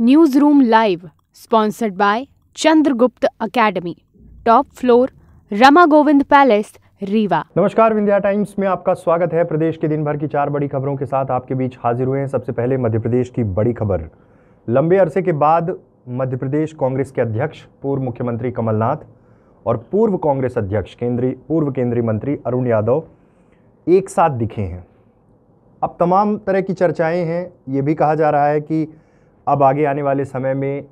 News room live sponsored by Chandragupta academy top floor Rama Govind palace Rewa नमस्कार Vindhya times में आपका स्वागत है प्रदेश के दिन भर की चार बड़ी खबरों के साथ आपके बीच हाजिर हुए हैं सबसे पहले मध्य प्रदेश की बड़ी खबर लंबे अरसे के बाद मध्य प्रदेश कांग्रेस के अध्यक्ष पूर्व मुख्यमंत्री कमलनाथ और पूर्व कांग्रेस अध्यक्ष केंद्रीय पूर्व केंद्रीय मंत्री अरुण यादव एक साथ दिखे हैं अब तमाम तरह की चर्चाएं हैं ये भी कहा जा रहा है कि अब आगे आने वाले समय में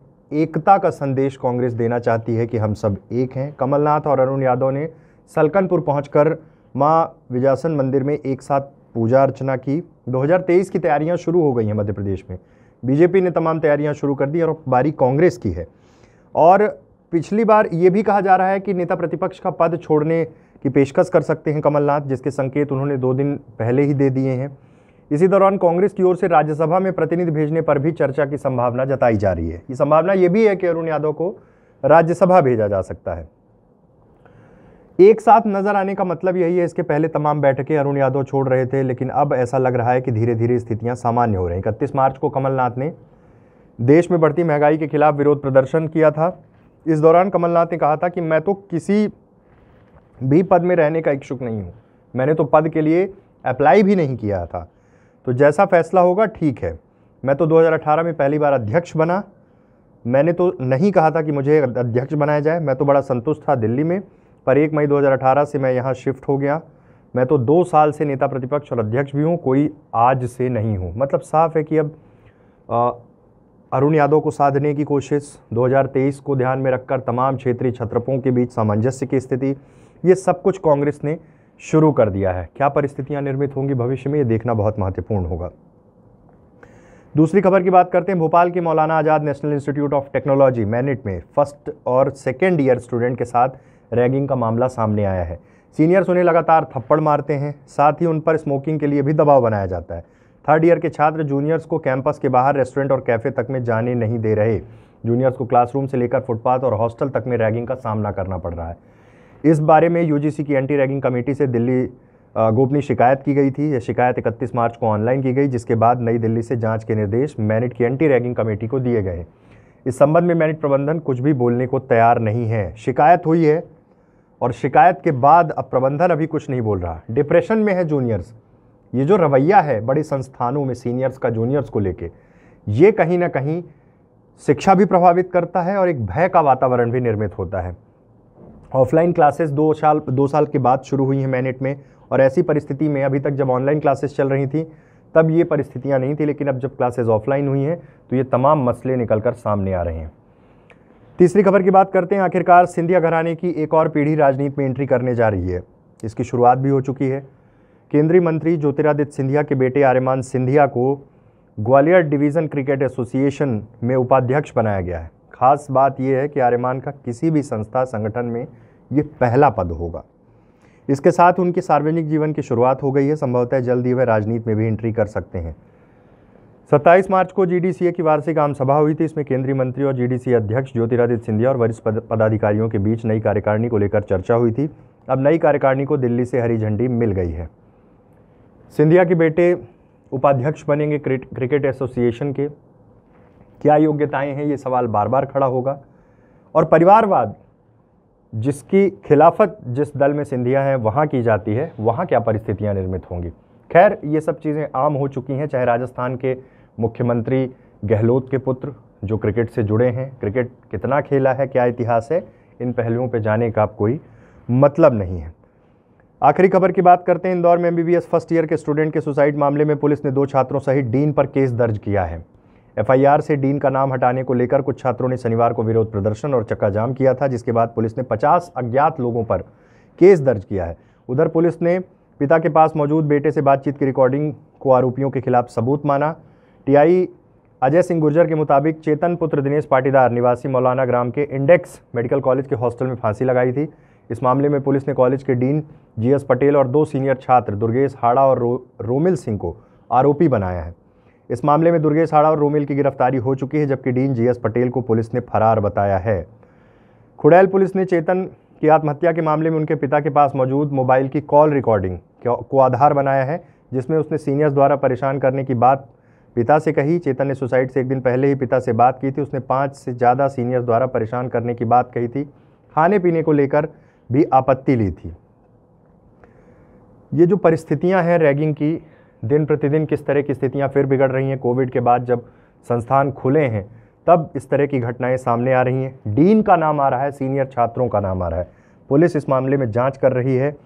एकता का संदेश कांग्रेस देना चाहती है कि हम सब एक हैं कमलनाथ और अरुण यादव ने सलकनपुर पहुंचकर मां विजासन मंदिर में एक साथ पूजा अर्चना की 2023 की तैयारियां शुरू हो गई हैं मध्य प्रदेश में बीजेपी ने तमाम तैयारियां शुरू कर दी और बारी कांग्रेस की है और पिछली बार ये भी कहा जा रहा है कि नेता प्रतिपक्ष का पद छोड़ने की पेशकश कर सकते हैं कमलनाथ जिसके संकेत उन्होंने दो दिन पहले ही दे दिए हैं इसी दौरान कांग्रेस की ओर से राज्यसभा में प्रतिनिधि भेजने पर भी चर्चा की संभावना जताई जा रही है ये संभावना ये भी है कि अरुण यादव को राज्यसभा भेजा जा सकता है एक साथ नजर आने का मतलब यही है इसके पहले तमाम बैठकें अरुण यादव छोड़ रहे थे लेकिन अब ऐसा लग रहा है कि धीरे धीरे स्थितियां सामान्य हो रही हैं इकतीस मार्च को कमलनाथ ने देश में बढ़ती महंगाई के खिलाफ विरोध प्रदर्शन किया था इस दौरान कमलनाथ ने कहा था कि मैं तो किसी भी पद में रहने का इच्छुक नहीं हूँ मैंने तो पद के लिए अप्लाई भी नहीं किया था तो जैसा फैसला होगा ठीक है मैं तो 2018 में पहली बार अध्यक्ष बना मैंने तो नहीं कहा था कि मुझे अध्यक्ष बनाया जाए मैं तो बड़ा संतुष्ट था दिल्ली में पर एक मई 2018 से मैं यहाँ शिफ्ट हो गया मैं तो दो साल से नेता प्रतिपक्ष और अध्यक्ष भी हूँ कोई आज से नहीं हूँ मतलब साफ है कि अब अरुण यादव को साधने की कोशिश 2023 को ध्यान में रखकर तमाम क्षेत्रीय छत्रपों के बीच सामंजस्य की स्थिति ये सब कुछ कांग्रेस ने शुरू कर दिया है क्या परिस्थितियां निर्मित होंगी भविष्य में ये देखना बहुत महत्वपूर्ण होगा दूसरी खबर की बात करते हैं भोपाल के Maulana Azad national institute of technology MANIT में फर्स्ट और सेकेंड ईयर स्टूडेंट के साथ रैगिंग का मामला सामने आया है सीनियर्स उन्हें लगातार थप्पड़ मारते हैं साथ ही उन पर स्मोकिंग के लिए भी दबाव बनाया जाता है थर्ड ईयर के छात्र जूनियर्स को कैंपस के बाहर रेस्टोरेंट और कैफ़े तक में जाने नहीं दे रहे जूनियर्स को क्लासरूम से लेकर फुटपाथ और हॉस्टल तक में रैगिंग का सामना करना पड़ रहा है इस बारे में यूजीसी की एंटी रैगिंग कमेटी से दिल्ली गोपनीय शिकायत की गई थी यह शिकायत 31 मार्च को ऑनलाइन की गई जिसके बाद नई दिल्ली से जांच के निर्देश मैनिट की एंटी रैगिंग कमेटी को दिए गए इस संबंध में मैनिट प्रबंधन कुछ भी बोलने को तैयार नहीं है शिकायत हुई है और शिकायत के बाद अब प्रबंधन अभी कुछ नहीं बोल रहा डिप्रेशन में है जूनियर्स ये जो रवैया है बड़े संस्थानों में सीनियर्स का जूनियर्स को लेके ये कहीं ना कहीं शिक्षा भी प्रभावित करता है और एक भय का वातावरण भी निर्मित होता है ऑफलाइन क्लासेस दो साल दो साल के बाद शुरू हुई हैं मैनेट में और ऐसी परिस्थिति में अभी तक जब ऑनलाइन क्लासेस चल रही थी तब ये परिस्थितियाँ नहीं थी लेकिन अब जब क्लासेज ऑफलाइन हुई हैं तो ये तमाम मसले निकल कर सामने आ रहे हैं तीसरी खबर की बात करते हैं आखिरकार सिंधिया घराने की एक और पीढ़ी राजनीति में एंट्री करने जा रही है इसकी शुरुआत भी हो चुकी है केंद्रीय मंत्री ज्योतिरादित्य सिंधिया के बेटे आर्यमान सिंधिया को ग्वालियर डिवीज़न क्रिकेट एसोसिएशन में उपाध्यक्ष बनाया गया है खास बात यह है कि आर्यमान का किसी भी संस्था संगठन में ये पहला पद होगा इसके साथ उनके सार्वजनिक जीवन की शुरुआत हो गई है संभवतः जल्द ही वह राजनीति में भी एंट्री कर सकते हैं 27 मार्च को जीडीसीए की वार्षिक आम सभा हुई थी इसमें केंद्रीय मंत्री और जीडीसीए अध्यक्ष ज्योतिरादित्य सिंधिया और वरिष्ठ पदाधिकारियों के बीच नई कार्यकारिणी को लेकर चर्चा हुई थी अब नई कार्यकारिणी को दिल्ली से हरी झंडी मिल गई है सिंधिया के बेटे उपाध्यक्ष बनेंगे क्रिकेट एसोसिएशन के क्या योग्यताएं हैं ये सवाल बार बार खड़ा होगा और परिवारवाद जिसकी खिलाफत जिस दल में सिंधिया है वहाँ की जाती है वहाँ क्या परिस्थितियाँ निर्मित होंगी खैर ये सब चीज़ें आम हो चुकी हैं चाहे राजस्थान के मुख्यमंत्री गहलोत के पुत्र जो क्रिकेट से जुड़े हैं क्रिकेट कितना खेला है क्या इतिहास है इन पहलुओं पर जाने का कोई मतलब नहीं है आखिरी खबर की बात करते हैं इंदौर में एमबीबीएस फर्स्ट ईयर के स्टूडेंट के सुसाइड मामले में पुलिस ने दो छात्रों सहित डीन पर केस दर्ज किया है एफआईआर से डीन का नाम हटाने को लेकर कुछ छात्रों ने शनिवार को विरोध प्रदर्शन और चक्का जाम किया था जिसके बाद पुलिस ने 50 अज्ञात लोगों पर केस दर्ज किया है उधर पुलिस ने पिता के पास मौजूद बेटे से बातचीत की रिकॉर्डिंग को आरोपियों के खिलाफ सबूत माना टीआई अजय सिंह गुर्जर के मुताबिक चेतन पुत्र दिनेश पाटीदार निवासी मौलाना ग्राम के इंडेक्स मेडिकल कॉलेज के हॉस्टल में फांसी लगाई थी इस मामले में पुलिस ने कॉलेज के डीन जीएस पटेल और दो सीनियर छात्र दुर्गेश हाड़ा और रो, रोमिल सिंह को आरोपी बनाया है इस मामले में दुर्गेश हाड़ा और रोमिल की गिरफ्तारी हो चुकी है जबकि डीन जीएस पटेल को पुलिस ने फरार बताया है खुड़ैल पुलिस ने चेतन की आत्महत्या के मामले में उनके पिता के पास मौजूद मोबाइल की कॉल रिकॉर्डिंग को आधार बनाया है जिसमें उसने सीनियर्स द्वारा परेशान करने की बात पिता से कही चेतन ने सुसाइड से एक दिन पहले ही पिता से बात की थी उसने पाँच से ज़्यादा सीनियर्स द्वारा परेशान करने की बात कही थी खाने पीने को लेकर भी आपत्ति ली थी ये जो परिस्थितियां हैं रैगिंग की दिन प्रतिदिन किस तरह की स्थितियाँ फिर बिगड़ रही हैं कोविड के बाद जब संस्थान खुले हैं तब इस तरह की घटनाएं सामने आ रही हैं डीन का नाम आ रहा है सीनियर छात्रों का नाम आ रहा है पुलिस इस मामले में जांच कर रही है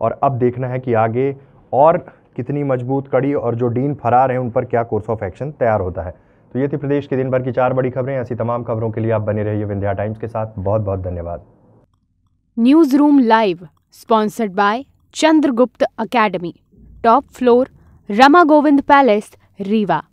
और अब देखना है कि आगे और कितनी मजबूत कड़ी और जो डीन फरार हैं उन पर क्या कोर्स ऑफ एक्शन तैयार होता है तो ये थी प्रदेश के दिन भर की चार बड़ी खबरें ऐसी तमाम खबरों के लिए आप बने रहिए विंध्या टाइम्स के साथ बहुत बहुत धन्यवाद news room live sponsored by Chandragupta academy top floor Ramagovind Palace, Riva.